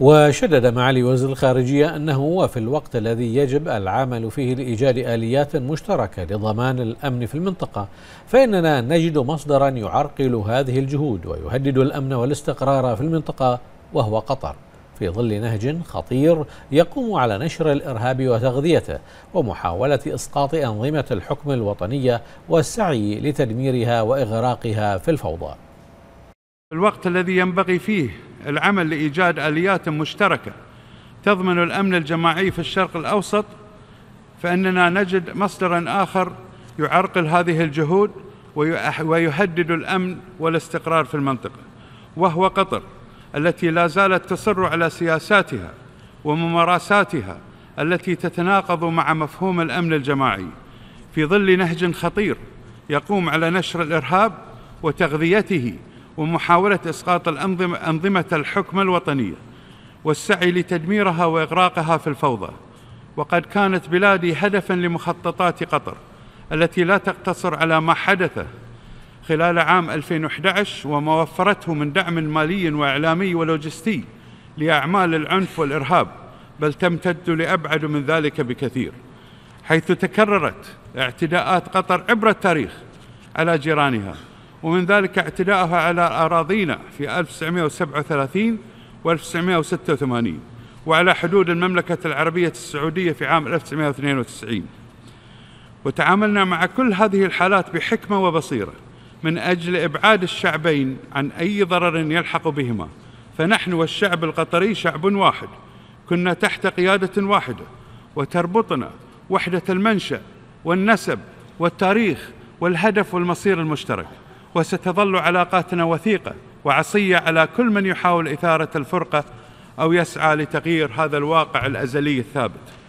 وشدد معالي وزير الخارجية أنه وفي الوقت الذي يجب العمل فيه لإيجاد آليات مشتركة لضمان الأمن في المنطقة فإننا نجد مصدرا يعرقل هذه الجهود ويهدد الأمن والاستقرار في المنطقة وهو قطر في ظل نهج خطير يقوم على نشر الارهاب وتغذيته ومحاوله اسقاط انظمه الحكم الوطنيه والسعي لتدميرها واغراقها في الفوضى. الوقت الذي ينبغي فيه العمل لإيجاد آليات مشتركة تضمن الأمن الجماعي في الشرق الأوسط فإننا نجد مصدرا آخر يعرقل هذه الجهود ويهدد الأمن والاستقرار في المنطقة وهو قطر التي لا زالت تصر على سياساتها وممارساتها التي تتناقض مع مفهوم الأمن الجماعي في ظل نهج خطير يقوم على نشر الإرهاب وتغذيته ومحاولة إسقاط الأنظمة أنظمة الحكم الوطنية والسعي لتدميرها وإغراقها في الفوضى وقد كانت بلادي هدفا لمخططات قطر التي لا تقتصر على ما حدث خلال عام 2011 وما وفرته من دعم مالي وإعلامي ولوجستي لأعمال العنف والإرهاب بل تمتد لأبعد من ذلك بكثير حيث تكررت اعتداءات قطر عبر التاريخ على جيرانها ومن ذلك اعتداءها على أراضينا في 1937 و 1986 وعلى حدود المملكة العربية السعودية في عام 1992 وتعاملنا مع كل هذه الحالات بحكمة وبصيرة من أجل إبعاد الشعبين عن أي ضرر يلحق بهما فنحن والشعب القطري شعب واحد كنا تحت قيادة واحدة وتربطنا وحدة المنشأ والنسب والتاريخ والهدف والمصير المشترك وستظل علاقاتنا وثيقة وعصية على كل من يحاول إثارة الفرقة أو يسعى لتغيير هذا الواقع الأزلي الثابت